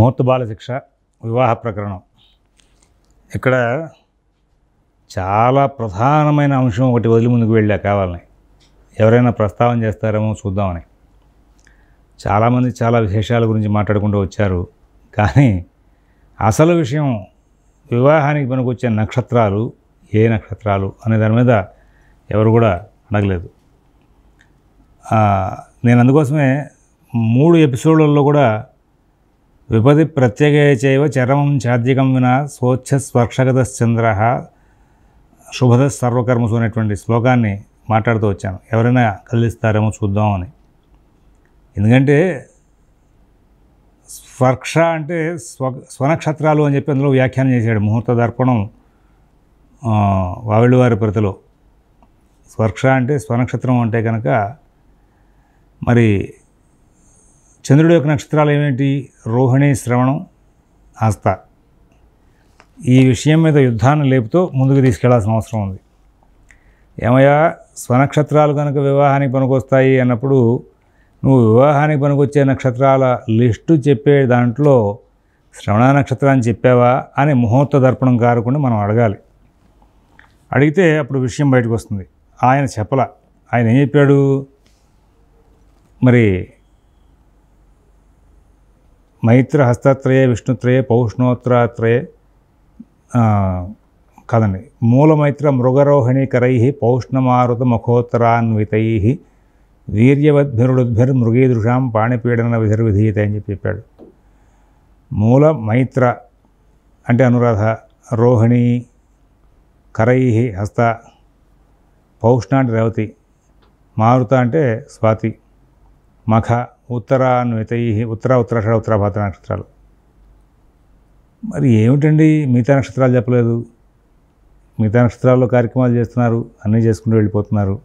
ముహూర్త శిక్ష వివాహ ప్రకరణం ఇక్కడ చాలా ప్రధానమైన అంశం ఒకటి వదిలి ముందుకు వెళ్ళా కావాలని ఎవరైనా ప్రస్తావన చేస్తారేమో చూద్దామని చాలామంది చాలా విశేషాల గురించి మాట్లాడుకుంటూ వచ్చారు కానీ అసలు విషయం వివాహానికి పనికొచ్చే నక్షత్రాలు ఏ నక్షత్రాలు అనే దాని మీద ఎవరు కూడా అడగలేదు నేను అందుకోసమే మూడు ఎపిసోడ్లలో కూడా విపతి ప్రత్యగే చైవ చరమం చాద్యకం వినా చంద్ర శుభద సర్వకర్మసు అనేటువంటి శ్లోకాన్ని మాట్లాడుతూ వచ్చాను ఎవరైనా కదిలిస్తారేమో చూద్దామని ఎందుకంటే స్వర్క్ష అంటే స్వ స్వనక్షత్రాలు అని చెప్పి అందులో వ్యాఖ్యానం చేశాడు ముహూర్త దర్పణం వావిళ్ళువారి ప్రతిలో స్వర్క్ష అంటే స్వనక్షత్రం అంటే కనుక మరి చంద్రుడి యొక్క నక్షత్రాలు ఏమిటి రోహిణి శ్రవణం ఆస్థ ఈ విషయం మీద యుద్ధాన్ని లేపుతూ ముందుకు తీసుకెళ్లాల్సిన అవసరం ఉంది ఏమయ్యా స్వనక్షత్రాలు కనుక వివాహానికి పనికొస్తాయి అన్నప్పుడు నువ్వు వివాహానికి పనికొచ్చే నక్షత్రాల లిస్టు చెప్పే దాంట్లో శ్రవణ నక్షత్రాన్ని చెప్పావా అని ముహూర్త దర్పణం కారకుండా మనం అడగాలి అడిగితే అప్పుడు విషయం బయటకు వస్తుంది ఆయన చెప్పల ఆయన ఏం చెప్పాడు మరి మైత్ర హస్తత్రయ విష్ణుత్రయ పౌష్ణోత్రాత్రయ కదండి మూలమైత్ర మృగరోహిణీకరై పౌష్ణమారుత ముఖోత్తరాన్వితై మృగీదృషాం పాణిపీడన విధర్విధీయత అని చెప్పి చెప్పాడు మూల మైత్ర అంటే అనురాధ రోహిణి కరై హస్త పౌష్ణ అంటే రేవతి మారుత అంటే స్వాతి మఖ ఉత్తరాన్విత ఉత్తర ఉత్తరాషాఢ ఉత్తరాభాత నక్షత్రాలు మరి ఏమిటండి మిగతా నక్షత్రాలు చెప్పలేదు మిగతా నక్షత్రాల్లో కార్యక్రమాలు చేస్తున్నారు అన్నీ చేసుకుంటూ వెళ్ళిపోతున్నారు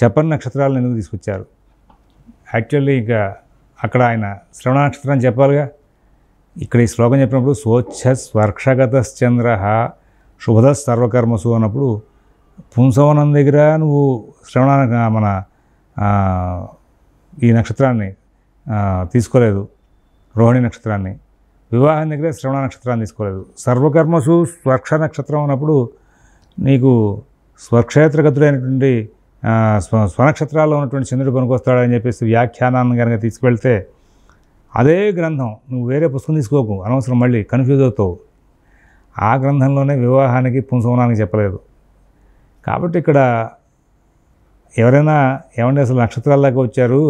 చెప్పని నక్షత్రాలను ఎందుకు తీసుకొచ్చారు యాక్చువల్లీ ఇంకా అక్కడ ఆయన శ్రవణ నక్షత్రం చెప్పాలిగా ఇక్కడ ఈ శ్లోకం చెప్పినప్పుడు స్వచ్ఛ స్వర్క్షగతశ్చంద్ర శుభద సర్వకర్మసు అన్నప్పుడు పుంసవనం దగ్గర నువ్వు శ్రవణ మన ఈ నక్షత్రాన్ని తీసుకోలేదు రోహిణి నక్షత్రాన్ని వివాహం దగ్గరే శ్రవణ నక్షత్రాన్ని తీసుకోలేదు సర్వకర్మసు స్వర్క్ష నక్షత్రం ఉన్నప్పుడు నీకు స్వక్షేత్రగతుడైనటువంటి స్వనక్షత్రాల్లో ఉన్నటువంటి చంద్రుడు పనికొస్తాడని చెప్పేసి వ్యాఖ్యానాన్ని కనుక తీసుకువెళ్తే అదే గ్రంథం నువ్వు వేరే పుస్తకం తీసుకోకు అనవసరం మళ్ళీ కన్ఫ్యూజ్ అవుతావు ఆ గ్రంథంలోనే వివాహానికి పుంసవనానికి చెప్పలేదు కాబట్టి ఇక్కడ ఎవరైనా ఏమండి అసలు నక్షత్రాల దాకా వచ్చారు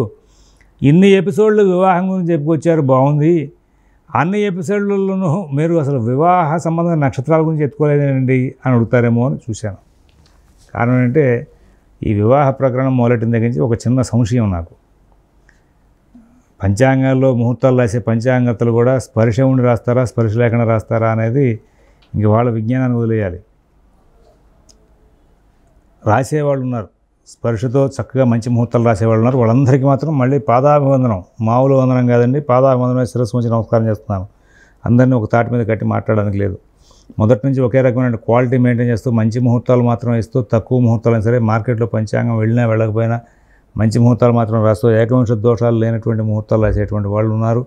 ఇన్ని ఎపిసోడ్లు వివాహం గురించి చెప్పుకొచ్చారు బాగుంది అన్ని ఎపిసోడ్లలోనూ మీరు అసలు వివాహ సంబంధమైన నక్షత్రాల గురించి ఎత్తుకోలేదండి అని అడుగుతారేమో అని చూశాను కారణం ఏంటంటే ఈ వివాహ ప్రకరణం మొదలెట్టిన దగ్గర నుంచి ఒక చిన్న సంశయం నాకు పంచాంగాల్లో ముహూర్తాలు రాసే పంచాంగతలు కూడా స్పర్శ ఉండి రాస్తారా స్పర్శ లేకుండా రాస్తారా అనేది ఇంక వాళ్ళ విజ్ఞానాన్ని వదిలేయాలి రాసేవాళ్ళు ఉన్నారు స్పర్శతో చక్కగా మంచి ముహూర్తాలు రాసేవాళ్ళు ఉన్నారు వాళ్ళందరికీ మాత్రం మళ్ళీ పాదాభివందనం మామూలు వందనం కాదండి పాదాభివందనమే శిరస్సు మంచి నమస్కారం చేస్తున్నాను అందరినీ ఒక తాటి మీద కట్టి మాట్లాడడానికి లేదు మొదటి నుంచి ఒకే రకమైన క్వాలిటీ మెయింటైన్ చేస్తూ మంచి ముహూర్తాలు మాత్రం ఇస్తూ తక్కువ ముహూర్తాలు సరే మార్కెట్లో పంచాంగం వెళ్ళినా వెళ్ళకపోయినా మంచి ముహూర్తాలు మాత్రం రాస్తూ ఏకవంశ దోషాలు లేనటువంటి ముహూర్తాలు రాసేటువంటి వాళ్ళు ఉన్నారు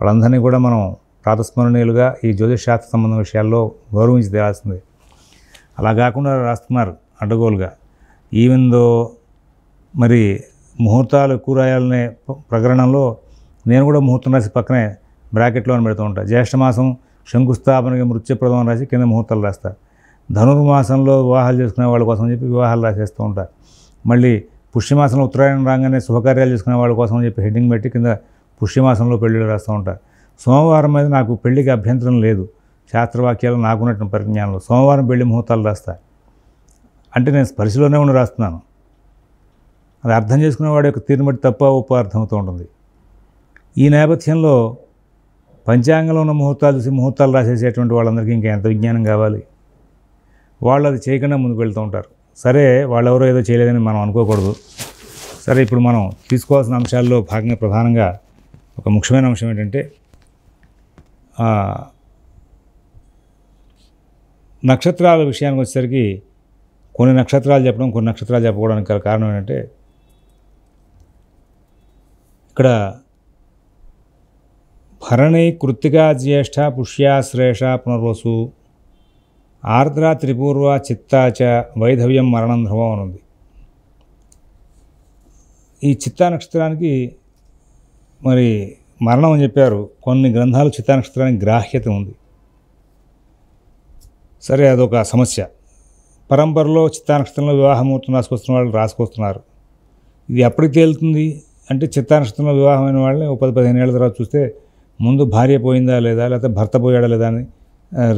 వాళ్ళందరినీ కూడా మనం ప్రాతస్మరణీయులుగా ఈ జ్యోతిషాస్త్ర సంబంధం విషయాల్లో గౌరవించి తేలాల్సింది అలా కాకుండా రాస్తున్నారు అడ్డగోలుగా దో మరి ముహూర్తాలు కూరాయాలనే ప్రకరణంలో నేను కూడా ముహూర్తం రాసి పక్కనే బ్రాకెట్లో అని పెడుతూ ఉంటాను జ్యేష్ఠమాసం శంకుస్థాపనకి మృత్యుప్రదం రాసి కింద ముహూర్తాలు రాస్తా ధనుర్మాసంలో వివాహాలు చేసుకునే వాళ్ళ కోసం చెప్పి వివాహాలు రాసేస్తూ ఉంటా మళ్ళీ పుష్యమాసంలో ఉత్తరాయణం రాగానే శుభకార్యాలు చేసుకునే వాళ్ళ కోసం చెప్పి హెడ్డింగ్ పెట్టి కింద పుష్యమాసంలో పెళ్ళిళ్ళు రాస్తూ ఉంటా సోమవారం మీద నాకు పెళ్లికి అభ్యంతరం లేదు శాస్త్రవాక్యాలు నాకున్నట్టు పరిజ్ఞానంలో సోమవారం పెళ్లి ముహూర్తాలు రాస్తా అంటే నేను స్పర్శలోనే ఉండి రాస్తున్నాను అది అర్థం చేసుకునేవాడు యొక్క తీరుని బట్టి తప్ప ఉప్పు అర్థమవుతూ ఉంటుంది ఈ నేపథ్యంలో పంచాంగంలో ఉన్న ముహూర్తాలు చూసి ముహూర్తాలు రాసేసేటువంటి వాళ్ళందరికీ ఇంకా ఎంత విజ్ఞానం కావాలి వాళ్ళు అది చేయకుండా ముందుకు వెళ్తూ ఉంటారు సరే వాళ్ళు ఎవరో ఏదో చేయలేదని మనం అనుకోకూడదు సరే ఇప్పుడు మనం తీసుకోవాల్సిన అంశాల్లో భాగంగా ప్రధానంగా ఒక ముఖ్యమైన అంశం ఏంటంటే నక్షత్రాల విషయానికి వచ్చేసరికి కొన్ని నక్షత్రాలు చెప్పడం కొన్ని నక్షత్రాలు చెప్పడానికి గల కారణం ఏంటంటే ఇక్కడ భరణి కృత్తికా జ్యేష్ఠ పుష్యా శ్రేష పునర్వసు ఆర్ద్ర త్రిపూర్వ చిత్తాచ వైధవ్యం మరణం ధ్రువం అని ఉంది ఈ చిత్తా నక్షత్రానికి మరి మరణం అని చెప్పారు కొన్ని గ్రంథాలు చిత్తా నక్షత్రానికి గ్రాహ్యత ఉంది సరే అదొక సమస్య పరంపరలో చిత్తానక్షత్రంలో వివాహమవుతున్న రాసుకొస్తున్న వాళ్ళు రాసుకొస్తున్నారు ఇది ఎప్పటికి తేలుతుంది అంటే చిత్తానక్షత్రంలో వివాహమైన వాళ్ళని ఒక పది పదిహేను ఏళ్ళ తర్వాత చూస్తే ముందు భార్య పోయిందా లేదా లేకపోతే భర్త పోయాడా లేదా అని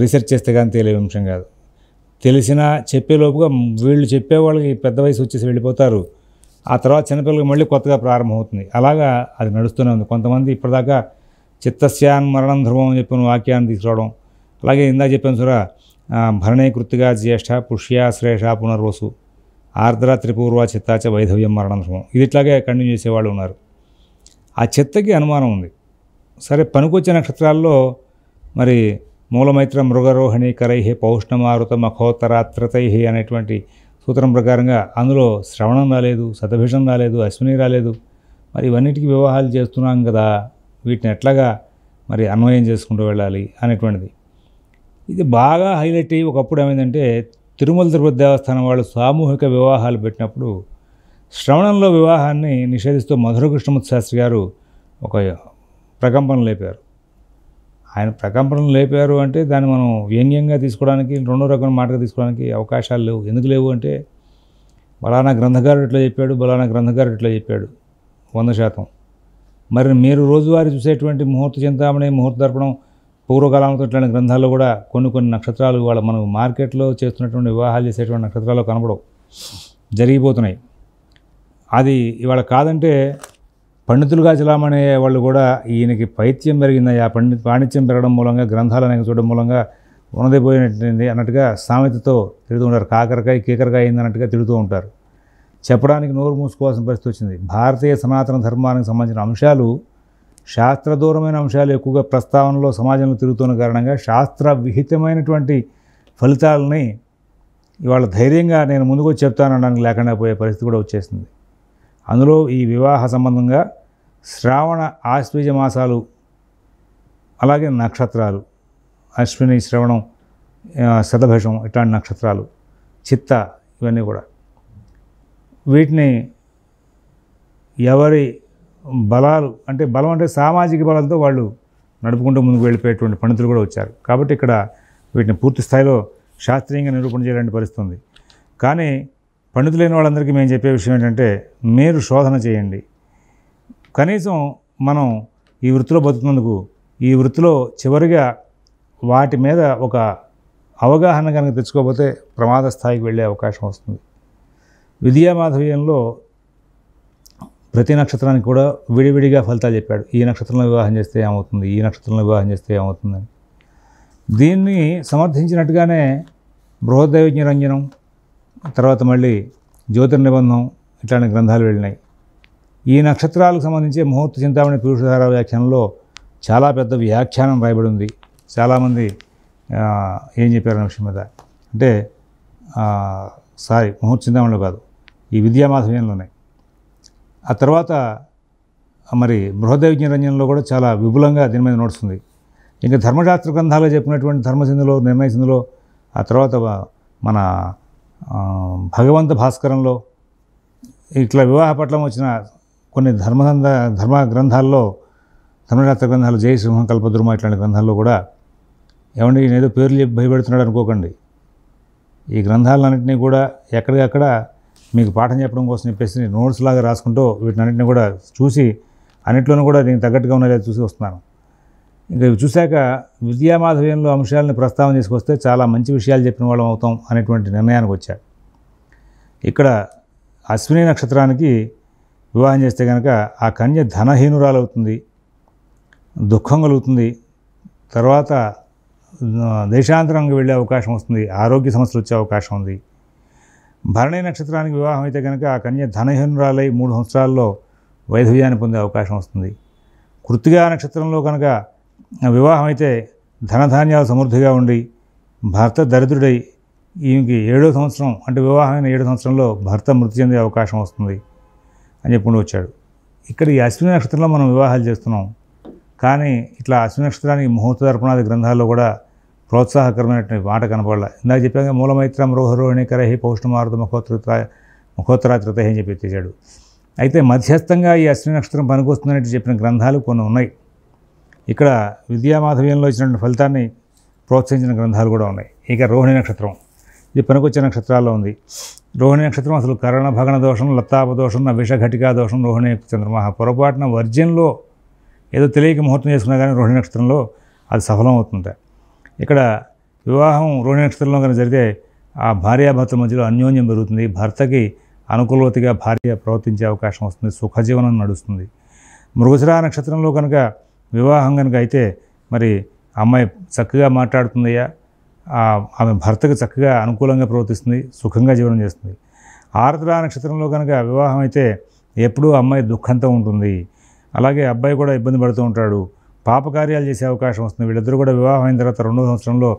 రీసెర్చ్ చేస్తే కానీ తేలే అంశం కాదు తెలిసినా చెప్పేలోపుగా వీళ్ళు చెప్పేవాళ్ళకి పెద్ద వయసు వచ్చేసి వెళ్ళిపోతారు ఆ తర్వాత చిన్నపిల్లలకి మళ్ళీ కొత్తగా ప్రారంభమవుతుంది అలాగా అది నడుస్తూనే ఉంది కొంతమంది ఇప్పటిదాకా చిత్తస్యాన్ మరణం ధ్రువం అని చెప్పిన వాక్యాన్ని తీసుకురావడం అలాగే ఇందా చెప్పాను సురా భరణే కృత్తిగా జ్యేష్ఠ శ్రేష పునర్వసు ఆర్ద్ర త్రిపూర్వ చిత్తాచ వైధవ్యం మరణం ఇది ఇట్లాగే కంటిన్యూ చేసేవాళ్ళు ఉన్నారు ఆ చెత్తకి అనుమానం ఉంది సరే పనికొచ్చే నక్షత్రాల్లో మరి మూలమైత్ర మృగరోహిణి కరై పౌష్ణమారుత మఖోత్తరాత్రతై అనేటువంటి సూత్రం ప్రకారంగా అందులో శ్రవణం రాలేదు శతభిషం రాలేదు అశ్విని రాలేదు మరి ఇవన్నిటికీ వివాహాలు చేస్తున్నాం కదా వీటిని ఎట్లాగా మరి అన్వయం చేసుకుంటూ వెళ్ళాలి అనేటువంటిది ఇది బాగా హైలైట్ అయ్యి ఒకప్పుడు ఏమైందంటే తిరుమల తిరుపతి దేవస్థానం వాళ్ళు సామూహిక వివాహాలు పెట్టినప్పుడు శ్రవణంలో వివాహాన్ని నిషేధిస్తూ మధుర శాస్త్రి గారు ఒక ప్రకంపన లేపారు ఆయన ప్రకంపన లేపారు అంటే దాన్ని మనం వ్యంగ్యంగా తీసుకోవడానికి రెండో రకమైన మాటగా తీసుకోవడానికి అవకాశాలు లేవు ఎందుకు లేవు అంటే బలానా గ్రంథకారుడు ఇట్లా చెప్పాడు బలానా గ్రంథకారుడు ఇట్లా చెప్పాడు వంద శాతం మరి మీరు రోజువారీ చూసేటువంటి ముహూర్త చింతామణి ముహూర్త దర్పణం పూర్వకాలంతో ఇట్లాంటి గ్రంథాల్లో కూడా కొన్ని కొన్ని నక్షత్రాలు వాళ్ళ మనం మార్కెట్లో చేస్తున్నటువంటి వివాహాలు చేసేటువంటి నక్షత్రాలు కనబడవు జరిగిపోతున్నాయి అది ఇవాళ కాదంటే పండితులుగా చలామణే వాళ్ళు కూడా ఈయనకి పైత్యం పెరిగింది ఆ పండి పాణిత్యం పెరగడం మూలంగా గ్రంథాలు అనేక చూడడం మూలంగా ఉన్నదే అన్నట్టుగా సామెతతో తిడుతూ ఉంటారు కాకరకాయ కీకరకాయ అయింది అన్నట్టుగా తిడుతూ ఉంటారు చెప్పడానికి నోరు మూసుకోవాల్సిన పరిస్థితి వచ్చింది భారతీయ సనాతన ధర్మానికి సంబంధించిన అంశాలు శాస్త్రదూరమైన అంశాలు ఎక్కువగా ప్రస్తావనలో సమాజంలో తిరుగుతున్న కారణంగా శాస్త్ర విహితమైనటువంటి ఫలితాలని ఇవాళ ధైర్యంగా నేను ముందుకు చెప్తానడానికి లేకుండా పోయే పరిస్థితి కూడా వచ్చేసింది అందులో ఈ వివాహ సంబంధంగా శ్రావణ ఆశ్వీజ మాసాలు అలాగే నక్షత్రాలు అశ్విని శ్రవణం శతభషం ఇట్లాంటి నక్షత్రాలు చిత్త ఇవన్నీ కూడా వీటిని ఎవరి బలాలు అంటే బలం అంటే సామాజిక బలాలతో వాళ్ళు నడుపుకుంటూ ముందుకు వెళ్ళిపోయేటువంటి పండితులు కూడా వచ్చారు కాబట్టి ఇక్కడ వీటిని పూర్తి స్థాయిలో శాస్త్రీయంగా నిరూపణ చేయడానికి పరిస్థితుంది కానీ పండితులైన వాళ్ళందరికీ మేము చెప్పే విషయం ఏంటంటే మీరు శోధన చేయండి కనీసం మనం ఈ వృత్తిలో బతుకున్నందుకు ఈ వృత్తిలో చివరిగా వాటి మీద ఒక అవగాహన కనుక తెచ్చుకోకపోతే ప్రమాద స్థాయికి వెళ్ళే అవకాశం వస్తుంది విద్యామాధవ్యంలో ప్రతి నక్షత్రానికి కూడా విడివిడిగా ఫలితాలు చెప్పాడు ఈ నక్షత్రంలో వివాహం చేస్తే ఏమవుతుంది ఈ నక్షత్రంలో వివాహం చేస్తే ఏమవుతుందని దీన్ని సమర్థించినట్టుగానే బృహదైవజ్ఞ రంజనం తర్వాత మళ్ళీ జ్యోతిర్ నిబంధం ఇట్లాంటి గ్రంథాలు వెళ్ళినాయి ఈ నక్షత్రాలకు సంబంధించి ముహూర్త చింతామణి పురుషధార వ్యాఖ్యానంలో చాలా పెద్ద వ్యాఖ్యానం రాయబడి ఉంది చాలామంది ఏం చెప్పారు విషయం మీద అంటే సారీ ముహూర్త చింతామణిలో కాదు ఈ విద్యామాధవ్యంలోనే ఆ తర్వాత మరి బృహదయ రంజనంలో కూడా చాలా విపులంగా దీని మీద నడుస్తుంది ఇంకా ధర్మశాస్త్ర గ్రంథాలు చెప్పినటువంటి ధర్మసింధులో సింధులో ఆ తర్వాత మన భగవంత భాస్కరంలో ఇట్లా వివాహ పట్లం వచ్చిన కొన్ని ధర్మ ధర్మ గ్రంథాల్లో ధర్మశాస్త్ర గ్రంథాలు జయసింహం కల్పద్రుమ ఇట్లాంటి గ్రంథాల్లో కూడా ఏమండి ఏదో పేర్లు చెప్పి భయపెడుతున్నాడు అనుకోకండి ఈ గ్రంథాలన్నింటినీ కూడా ఎక్కడికక్కడ మీకు పాఠం చెప్పడం కోసం చెప్పేసి నేను నోట్స్ లాగా రాసుకుంటూ వీటినన్నింటిని కూడా చూసి అన్నింటిలోనూ కూడా నేను తగ్గట్టుగా ఉన్నది చూసి వస్తున్నాను ఇంకా చూశాక విద్యామాధవ్యంలో అంశాలను ప్రస్తావన చేసుకొస్తే చాలా మంచి విషయాలు చెప్పిన వాళ్ళం అవుతాం అనేటువంటి నిర్ణయానికి వచ్చా ఇక్కడ అశ్విని నక్షత్రానికి వివాహం చేస్తే కనుక ఆ కన్య ధనహీనురాలు అవుతుంది దుఃఖం కలుగుతుంది తర్వాత దేశాంతరంగా వెళ్ళే అవకాశం వస్తుంది ఆరోగ్య సమస్యలు వచ్చే అవకాశం ఉంది భరణి నక్షత్రానికి వివాహం అయితే కనుక ఆ కన్య ధనహీనురాలై మూడు సంవత్సరాల్లో వైధవ్యాన్ని పొందే అవకాశం వస్తుంది కృత్తిగా నక్షత్రంలో కనుక వివాహం అయితే ధనధాన్యాలు సమృద్ధిగా ఉండి భర్త దరిద్రుడై ఈమెకి ఏడో సంవత్సరం అంటే వివాహమైన ఏడో సంవత్సరంలో భర్త మృతి చెందే అవకాశం వస్తుంది అని చెప్పుకుంటూ వచ్చాడు ఇక్కడ ఈ అశ్విని నక్షత్రంలో మనం వివాహాలు చేస్తున్నాం కానీ ఇట్లా అశ్విని నక్షత్రానికి ముహూర్త దర్పణాది గ్రంథాల్లో కూడా ప్రోత్సాహకరమైనటువంటి మాట కనపడాలి ఇందాక చెప్పాక మూలమైత్ర మృహరోహిణి కరహి పౌష్ణమారుత ముఖోత్రిత ముఖోత్తరాత్రిత అని చెప్పి తెచ్చాడు అయితే మధ్యస్థంగా ఈ అశ్విని నక్షత్రం పనికొస్తుందని చెప్పిన గ్రంథాలు కొన్ని ఉన్నాయి ఇక్కడ విద్యామాధవ్యంలో ఇచ్చినటువంటి ఫలితాన్ని ప్రోత్సహించిన గ్రంథాలు కూడా ఉన్నాయి ఇక రోహిణి నక్షత్రం ఇది పనికొచ్చే నక్షత్రాల్లో ఉంది రోహిణి నక్షత్రం అసలు కరణ కరణభగణ దోషం లత్తాప దోషం విషఘటికా దోషం రోహిణి చంద్రమహ పొరపాటున వర్జ్యంలో ఏదో తెలియక ముహూర్తం చేసుకున్నా కానీ రోహిణి నక్షత్రంలో అది సఫలం అవుతుంది ఇక్కడ వివాహం రోణి నక్షత్రంలో కనుక జరిగితే ఆ భార్యాభర్త మధ్యలో అన్యోన్యం పెరుగుతుంది భర్తకి అనుకూలతగా భార్య ప్రవర్తించే అవకాశం వస్తుంది సుఖజీవనం నడుస్తుంది మృగశిరా నక్షత్రంలో కనుక వివాహం కనుక అయితే మరి అమ్మాయి చక్కగా మాట్లాడుతుందయ్యా ఆమె భర్తకు చక్కగా అనుకూలంగా ప్రవర్తిస్తుంది సుఖంగా జీవనం చేస్తుంది ఆర్ద్ర నక్షత్రంలో కనుక వివాహం అయితే ఎప్పుడూ అమ్మాయి దుఃఖంతో ఉంటుంది అలాగే అబ్బాయి కూడా ఇబ్బంది పడుతూ ఉంటాడు పాపకార్యాలు చేసే అవకాశం వస్తుంది వీళ్ళిద్దరూ కూడా వివాహం అయిన తర్వాత రెండో సంవత్సరంలో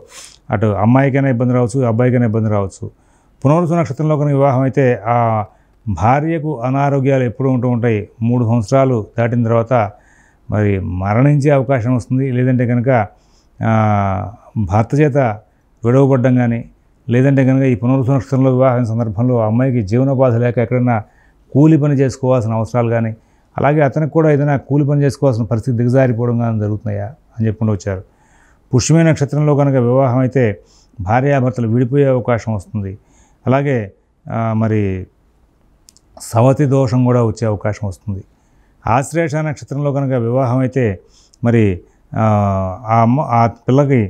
అటు అమ్మాయికైనా ఇబ్బంది రావచ్చు అబ్బాయికైనా ఇబ్బంది రావచ్చు పునరుసు నక్షత్రంలో కనుక వివాహం అయితే ఆ భార్యకు అనారోగ్యాలు ఎప్పుడూ ఉంటూ ఉంటాయి మూడు సంవత్సరాలు దాటిన తర్వాత మరి మరణించే అవకాశం వస్తుంది లేదంటే కనుక భర్త చేత విడవబడ్డం కానీ లేదంటే కనుక ఈ పునరుసు నక్షత్రంలో వివాహం సందర్భంలో అమ్మాయికి జీవనోపాధి లేక ఎక్కడైనా కూలి పని చేసుకోవాల్సిన అవసరాలు కానీ అలాగే అతనికి కూడా ఏదైనా కూలి పని చేసుకోవాల్సిన పరిస్థితి దిగజారిపోవడం కానీ జరుగుతున్నాయా అని చెప్పుకుంటూ వచ్చారు పుష్యమైన నక్షత్రంలో కనుక వివాహం అయితే భార్యాభర్తలు విడిపోయే అవకాశం వస్తుంది అలాగే మరి సవతి దోషం కూడా వచ్చే అవకాశం వస్తుంది ఆశ్రేష నక్షత్రంలో కనుక వివాహం అయితే మరి ఆ అమ్మ ఆ పిల్లకి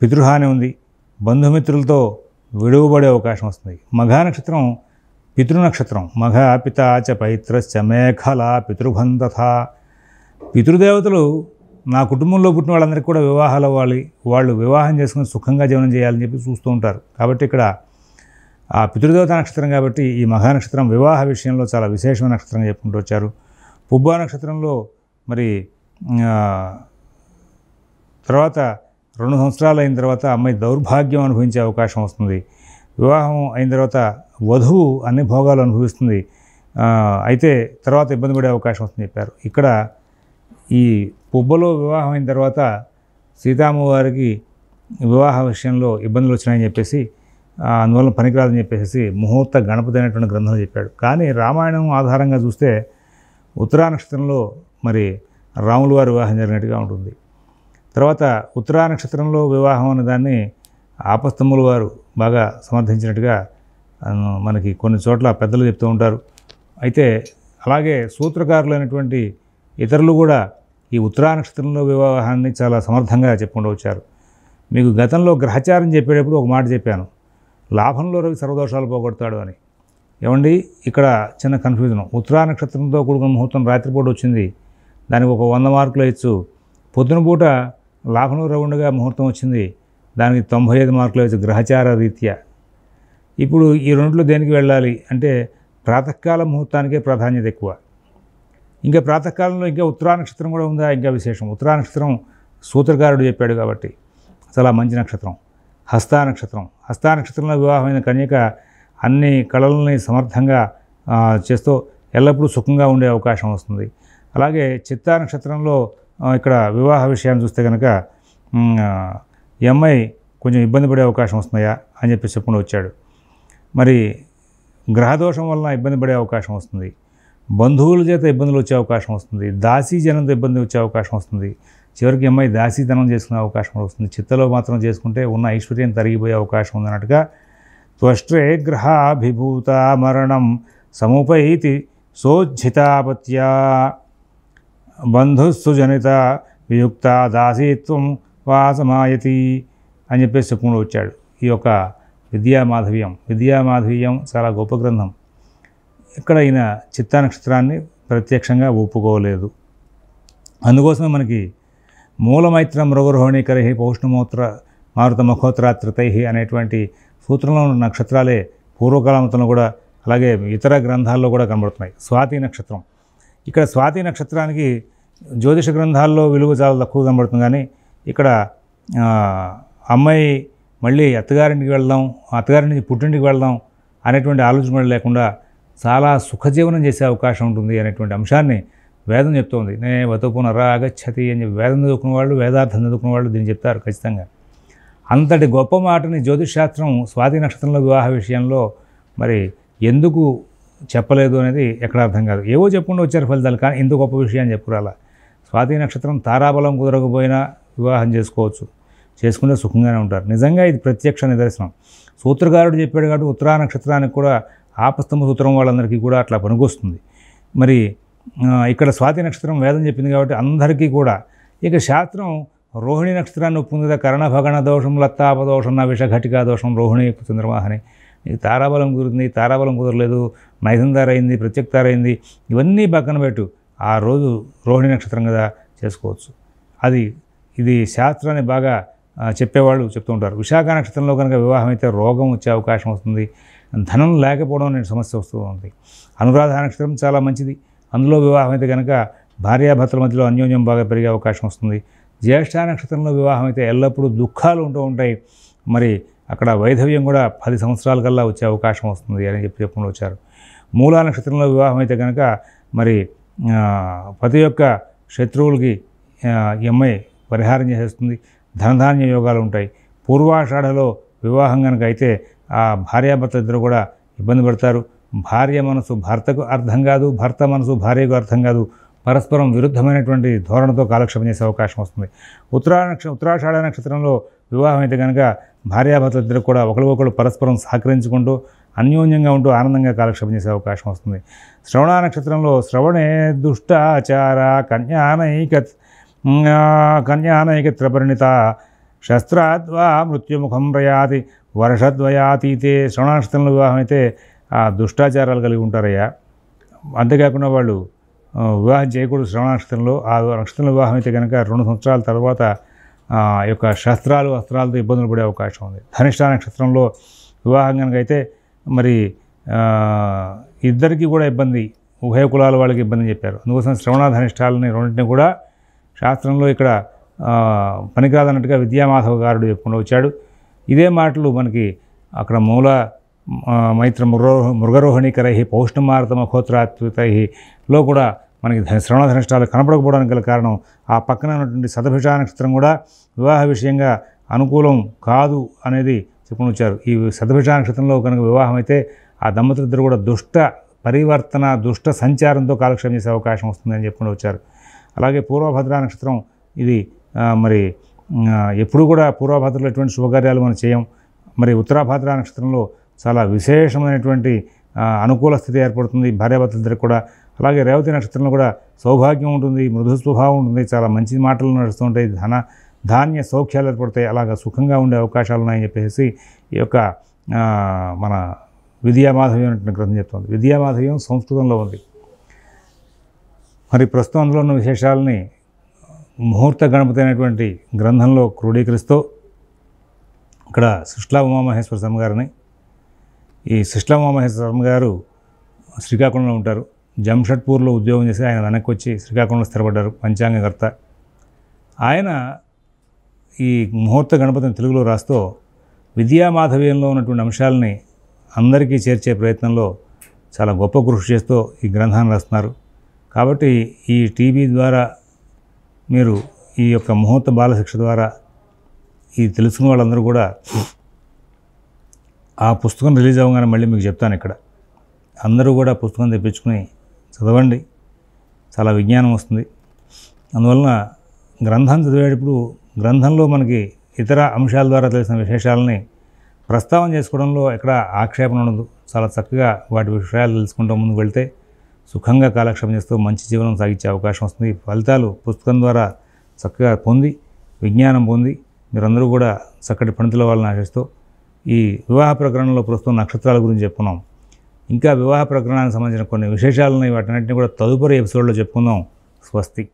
పితృహాని ఉంది బంధుమిత్రులతో విడువబడే అవకాశం వస్తుంది మఘా నక్షత్రం పితృనక్షత్రం మఘ పితాచ పైత్రశ్చ మేఘల పితృబంధత పితృదేవతలు నా కుటుంబంలో పుట్టిన వాళ్ళందరికీ కూడా వివాహాలు అవ్వాలి వాళ్ళు వివాహం చేసుకుని సుఖంగా జీవనం చేయాలని చెప్పి చూస్తూ ఉంటారు కాబట్టి ఇక్కడ ఆ పితృదేవత నక్షత్రం కాబట్టి ఈ మహా నక్షత్రం వివాహ విషయంలో చాలా విశేషమైన నక్షత్రంగా చెప్పుకుంటూ వచ్చారు పుబ్బ నక్షత్రంలో మరి తర్వాత రెండు సంవత్సరాలు అయిన తర్వాత అమ్మాయి దౌర్భాగ్యం అనుభవించే అవకాశం వస్తుంది వివాహం అయిన తర్వాత వధువు అన్ని భోగాలు అనుభవిస్తుంది అయితే తర్వాత ఇబ్బంది పడే అవకాశం వస్తుంది చెప్పారు ఇక్కడ ఈ పుబ్బలో వివాహం అయిన తర్వాత సీతామ్మవారికి వివాహ విషయంలో ఇబ్బందులు వచ్చినాయని చెప్పేసి అందువల్ల పనికిరాదని చెప్పేసి ముహూర్త గణపతి అనేటువంటి గ్రంథం చెప్పాడు కానీ రామాయణం ఆధారంగా చూస్తే ఉత్తరా నక్షత్రంలో మరి రాములు వారి వివాహం జరిగినట్టుగా ఉంటుంది తర్వాత ఉత్తరా నక్షత్రంలో వివాహం అనే దాన్ని ఆపస్తములు వారు బాగా సమర్థించినట్టుగా మనకి కొన్ని చోట్ల పెద్దలు చెప్తూ ఉంటారు అయితే అలాగే సూత్రకారులైనటువంటి ఇతరులు కూడా ఈ ఉత్తరా నక్షత్రంలో వివాహాన్ని చాలా సమర్థంగా చెప్పుకుంటూ వచ్చారు మీకు గతంలో గ్రహచారం చెప్పేటప్పుడు ఒక మాట చెప్పాను లాభంలో రవి సర్వదోషాలు పోగొడతాడు అని ఏమండి ఇక్కడ చిన్న కన్ఫ్యూజన్ ఉత్తరా నక్షత్రంతో కూడుకున్న ముహూర్తం రాత్రిపూట వచ్చింది దానికి ఒక వంద మార్కులు ఇచ్చు పొద్దునపూట లాభంలో రవి ఉండగా ముహూర్తం వచ్చింది దానికి తొంభై ఐదు మార్కులు ఇచ్చు గ్రహచార రీత్యా ఇప్పుడు ఈ రెండులో దేనికి వెళ్ళాలి అంటే ప్రాతకాల ముహూర్తానికే ప్రాధాన్యత ఎక్కువ ఇంకా ప్రాతకాలంలో ఇంకా ఉత్తరా నక్షత్రం కూడా ఉందా ఇంకా విశేషం ఉత్తరా నక్షత్రం సూత్రకారుడు చెప్పాడు కాబట్టి చాలా మంచి నక్షత్రం హస్తా నక్షత్రం హస్తా నక్షత్రంలో వివాహమైన కన్యక అన్ని కళలని సమర్థంగా చేస్తూ ఎల్లప్పుడూ సుఖంగా ఉండే అవకాశం వస్తుంది అలాగే చిత్తా నక్షత్రంలో ఇక్కడ వివాహ విషయాన్ని చూస్తే కనుక ఈ అమ్మాయి కొంచెం ఇబ్బంది పడే అవకాశం వస్తున్నాయా అని చెప్పి చెప్పుకుంటూ వచ్చాడు మరి గ్రహదోషం వలన ఇబ్బంది పడే అవకాశం వస్తుంది బంధువుల చేత ఇబ్బందులు వచ్చే అవకాశం వస్తుంది దాసీ జనంతో ఇబ్బంది వచ్చే అవకాశం వస్తుంది చివరికి అమ్మాయి దాసీతనం చేసుకునే అవకాశం వస్తుంది చిత్తలో మాత్రం చేసుకుంటే ఉన్న ఐశ్వర్యం తరిగిపోయే అవకాశం ఉందన్నట్టుగా త్వష్ట్రే గ్రహాభిభూత మరణం సముపైతి సోజ్జితాపత్య జనిత వియుక్త దాసీత్వం వాసమాయతి అని చెప్పేసి చెప్పుకుంటూ వచ్చాడు ఈ యొక్క విద్యామాధవ్యం విద్యామాధవ్యం చాలా గొప్ప గ్రంథం ఇక్కడ ఈయన చిత్తా నక్షత్రాన్ని ప్రత్యక్షంగా ఒప్పుకోలేదు అందుకోసమే మనకి మూలమైత్ర మృగరోహిణీకరై పౌష్ణమోత్ర మారుత మఖోత్రాత్రితై అనేటువంటి సూత్రంలో ఉన్న నక్షత్రాలే పూర్వకాలంతో కూడా అలాగే ఇతర గ్రంథాల్లో కూడా కనబడుతున్నాయి స్వాతి నక్షత్రం ఇక్కడ స్వాతి నక్షత్రానికి జ్యోతిష గ్రంథాల్లో విలువ చాలా తక్కువ కనబడుతుంది కానీ ఇక్కడ అమ్మాయి మళ్ళీ అత్తగారింటికి వెళ్దాం అత్తగారి నుంచి పుట్టింటికి వెళ్దాం అనేటువంటి ఆలోచన లేకుండా చాలా సుఖజీవనం చేసే అవకాశం ఉంటుంది అనేటువంటి అంశాన్ని వేదం చెప్తోంది నే వతపునరా రాగచ్చతి అని చెప్పి వేదం చదువుకున్న వాళ్ళు వేదార్థం చదువుకున్న వాళ్ళు దీన్ని చెప్తారు ఖచ్చితంగా అంతటి గొప్ప మాటని జ్యోతిషాస్త్రం స్వాతి నక్షత్రంలో వివాహ విషయంలో మరి ఎందుకు చెప్పలేదు అనేది ఎక్కడ అర్థం కాదు ఏవో చెప్పకుండా వచ్చారు ఫలితాలు కానీ ఇంత గొప్ప విషయాన్ని చెప్పుకురాలా స్వాతి నక్షత్రం తారాబలం కుదరకపోయినా వివాహం చేసుకోవచ్చు చేసుకుంటే సుఖంగానే ఉంటారు నిజంగా ఇది ప్రత్యక్ష నిదర్శనం సూత్రకారుడు చెప్పాడు కాబట్టి ఉత్తరా నక్షత్రానికి కూడా ఆపస్తంభ సూత్రం వాళ్ళందరికీ కూడా అట్లా పనికొస్తుంది మరి ఇక్కడ స్వాతి నక్షత్రం వేదం చెప్పింది కాబట్టి అందరికీ కూడా ఇక శాస్త్రం రోహిణి నక్షత్రాన్ని ఒప్పుంది కదా కర్ణభగణ దోషం దోషం నా విషఘటికా దోషం రోహిణి యొక్క చంద్రవాహని నీకు తారాబలం కుదురుతుంది తారాబలం కుదరలేదు నైదందారైంది ప్రత్యక్తారైంది ఇవన్నీ పక్కన పెట్టు ఆ రోజు రోహిణి నక్షత్రం కదా చేసుకోవచ్చు అది ఇది శాస్త్రాన్ని బాగా చెప్పేవాళ్ళు చెప్తూ ఉంటారు విశాఖ నక్షత్రంలో కనుక వివాహం అయితే రోగం వచ్చే అవకాశం వస్తుంది ధనం లేకపోవడం అనే సమస్య వస్తూ ఉంది అనురాధ నక్షత్రం చాలా మంచిది అందులో వివాహం అయితే కనుక భార్యాభర్తల మధ్యలో అన్యోన్యం బాగా పెరిగే అవకాశం వస్తుంది జ్యేష్ఠ నక్షత్రంలో వివాహం అయితే ఎల్లప్పుడూ దుఃఖాలు ఉంటూ ఉంటాయి మరి అక్కడ వైధవ్యం కూడా పది సంవత్సరాల కల్లా వచ్చే అవకాశం వస్తుంది అని చెప్పి చెప్పుకుంటూ వచ్చారు మూలా నక్షత్రంలో వివాహం అయితే కనుక మరి ప్రతి ఒక్క శత్రువులకి ఎంఐ పరిహారం చేసేస్తుంది ధనధాన్య యోగాలు ఉంటాయి పూర్వాషాఢలో వివాహం కనుక అయితే ఆ భార్యాభర్త ఇద్దరు కూడా ఇబ్బంది పడతారు భార్య మనసు భర్తకు అర్థం కాదు భర్త మనసు భార్యకు అర్థం కాదు పరస్పరం విరుద్ధమైనటువంటి ధోరణితో కాలక్షేపం చేసే అవకాశం వస్తుంది ఉత్తరా నక్ష ఉత్తరాషాఢ నక్షత్రంలో వివాహం అయితే కనుక భార్యాభర్తలు ఇద్దరు కూడా ఒకరికొకరు పరస్పరం సహకరించుకుంటూ అన్యోన్యంగా ఉంటూ ఆనందంగా కాలక్షేపం చేసే అవకాశం వస్తుంది శ్రవణ నక్షత్రంలో శ్రవణే దుష్టాచార కన్యానైకత్ త్రిపరిణిత శస్త్రాద్వా మృత్యుముఖం ప్రయాతి వర్షద్వయాతీతే శ్రవణాశ్రతల వివాహం అయితే ఆ దుష్టాచారాలు కలిగి ఉంటారయ్యా అంతేకాకుండా వాళ్ళు వివాహం చేయకూడదు శ్రవణ ఆ నక్షత్రం వివాహం అయితే కనుక రెండు సంవత్సరాల తర్వాత యొక్క శస్త్రాలు వస్త్రాలతో ఇబ్బందులు పడే అవకాశం ఉంది ధనిష్ట నక్షత్రంలో వివాహం కనుక అయితే మరి ఇద్దరికీ కూడా ఇబ్బంది ఉభయ కులాల వాళ్ళకి ఇబ్బంది చెప్పారు అందుకోసం శ్రవణ ధనిష్టాలని రెండింటిని కూడా శాస్త్రంలో ఇక్కడ పనికిరాదన్నట్టుగా విద్యామాధవ గారుడు చెప్పుకుంటూ వచ్చాడు ఇదే మాటలు మనకి అక్కడ మూల మైత్ర మృగరో మృగరోహిణీకరై పౌష్ణమారత మఖోత్రాత్వితై లో కూడా మనకి శ్రవణధనిష్టాలు కనపడకపోవడానికి గల కారణం ఆ పక్కన ఉన్నటువంటి సతభిషా నక్షత్రం కూడా వివాహ విషయంగా అనుకూలం కాదు అనేది వచ్చారు ఈ సతభిషా నక్షత్రంలో కనుక వివాహం అయితే ఆ ఇద్దరు కూడా దుష్ట పరివర్తన దుష్ట సంచారంతో కాలక్షేపం చేసే అవకాశం వస్తుందని చెప్పుకుంటూ వచ్చారు అలాగే పూర్వభద్ర నక్షత్రం ఇది మరి ఎప్పుడు కూడా పూర్వభద్రలో ఎటువంటి శుభకార్యాలు మనం చేయం మరి ఉత్తరాభద్ర నక్షత్రంలో చాలా విశేషమైనటువంటి అనుకూల స్థితి ఏర్పడుతుంది భార్యాభర్తలిద్దరికి కూడా అలాగే రేవతి నక్షత్రంలో కూడా సౌభాగ్యం ఉంటుంది మృదు స్వభావం ఉంటుంది చాలా మంచి మాటలు ఉంటాయి ధన ధాన్య సౌఖ్యాలు ఏర్పడతాయి అలాగ సుఖంగా ఉండే అవకాశాలు ఉన్నాయని చెప్పేసి ఈ యొక్క మన విద్యామాధవ్యం గ్రంథం చెప్తుంది విద్యామాధవ్యం సంస్కృతంలో ఉంది మరి ప్రస్తుతం అందులో ఉన్న విశేషాలని ముహూర్త గణపతి అనేటువంటి గ్రంథంలో క్రోడీకరిస్తూ ఇక్కడ సుష్లా ఉమామహేశ్వర స్వామి గారిని ఈ సుష్లా ఉమామహేశ్వర స్వామి గారు శ్రీకాకుళంలో ఉంటారు జంషెడ్పూర్లో ఉద్యోగం చేసి ఆయన వెనక్కి వచ్చి శ్రీకాకుళంలో స్థిరపడ్డారు పంచాంగకర్త ఆయన ఈ ముహూర్త గణపతిని తెలుగులో రాస్తూ విద్యామాధవ్యంలో ఉన్నటువంటి అంశాలని అందరికీ చేర్చే ప్రయత్నంలో చాలా గొప్ప కృషి చేస్తూ ఈ గ్రంథాన్ని రాస్తున్నారు కాబట్టి ఈ టీవీ ద్వారా మీరు ఈ యొక్క ముహూర్త బాలశిక్ష ద్వారా ఈ తెలుసుకున్న వాళ్ళందరూ కూడా ఆ పుస్తకం రిలీజ్ అవ్వగానే మళ్ళీ మీకు చెప్తాను ఇక్కడ అందరూ కూడా పుస్తకం తెప్పించుకుని చదవండి చాలా విజ్ఞానం వస్తుంది అందువలన గ్రంథం చదివేటప్పుడు గ్రంథంలో మనకి ఇతర అంశాల ద్వారా తెలిసిన విశేషాలని ప్రస్తావన చేసుకోవడంలో ఎక్కడ ఆక్షేపణ ఉండదు చాలా చక్కగా వాటి విషయాలు తెలుసుకుంటూ ముందుకు వెళ్తే సుఖంగా కాలక్షేపం చేస్తూ మంచి జీవనం సాగించే అవకాశం వస్తుంది ఫలితాలు పుస్తకం ద్వారా చక్కగా పొంది విజ్ఞానం పొంది మీరందరూ కూడా చక్కటి పండితుల వాళ్ళని ఆశిస్తూ ఈ వివాహ ప్రకరణలో ప్రస్తుతం నక్షత్రాల గురించి చెప్పుకున్నాం ఇంకా వివాహ ప్రకరణానికి సంబంధించిన కొన్ని విశేషాలను వాటినన్నింటినీ కూడా తదుపరి ఎపిసోడ్లో చెప్పుకుందాం స్వస్తి